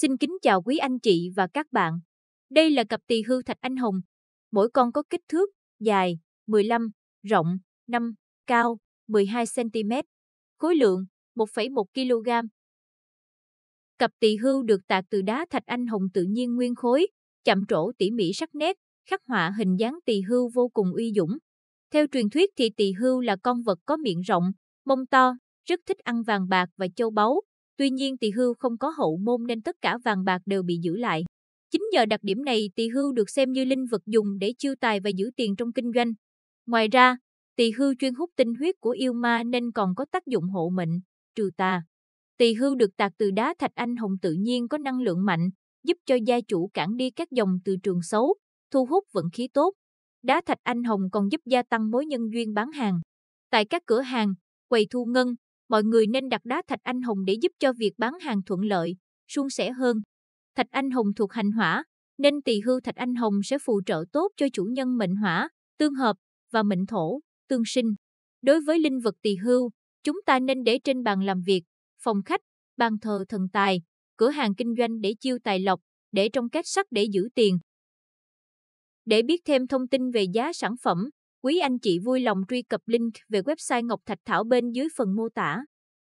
Xin kính chào quý anh chị và các bạn. Đây là cặp tỳ hưu thạch anh hồng. Mỗi con có kích thước dài 15, rộng 5, cao 12 cm, khối lượng 1,1 kg. Cặp tỳ hưu được tạc từ đá thạch anh hồng tự nhiên nguyên khối, chạm trổ tỉ mỉ sắc nét, khắc họa hình dáng tỳ hưu vô cùng uy dũng. Theo truyền thuyết thì tỳ hưu là con vật có miệng rộng, mông to, rất thích ăn vàng bạc và châu báu, Tuy nhiên Tỳ Hưu không có hậu môn nên tất cả vàng bạc đều bị giữ lại. Chính nhờ đặc điểm này Tỳ Hưu được xem như linh vật dùng để chiêu tài và giữ tiền trong kinh doanh. Ngoài ra, Tỳ Hưu chuyên hút tinh huyết của yêu ma nên còn có tác dụng hộ mệnh, trừ tà. Tỳ Hưu được tạc từ đá thạch anh hồng tự nhiên có năng lượng mạnh, giúp cho gia chủ cản đi các dòng từ trường xấu, thu hút vận khí tốt. Đá thạch anh hồng còn giúp gia tăng mối nhân duyên bán hàng. Tại các cửa hàng, quầy thu ngân, mọi người nên đặt đá thạch anh hồng để giúp cho việc bán hàng thuận lợi, suôn sẻ hơn. Thạch anh hồng thuộc hành hỏa, nên tỳ hưu thạch anh hồng sẽ phù trợ tốt cho chủ nhân mệnh hỏa, tương hợp và mệnh thổ, tương sinh. Đối với linh vật tỳ hưu, chúng ta nên để trên bàn làm việc, phòng khách, bàn thờ thần tài, cửa hàng kinh doanh để chiêu tài lộc, để trong két sắt để giữ tiền. Để biết thêm thông tin về giá sản phẩm, Quý anh chị vui lòng truy cập link về website Ngọc Thạch Thảo bên dưới phần mô tả.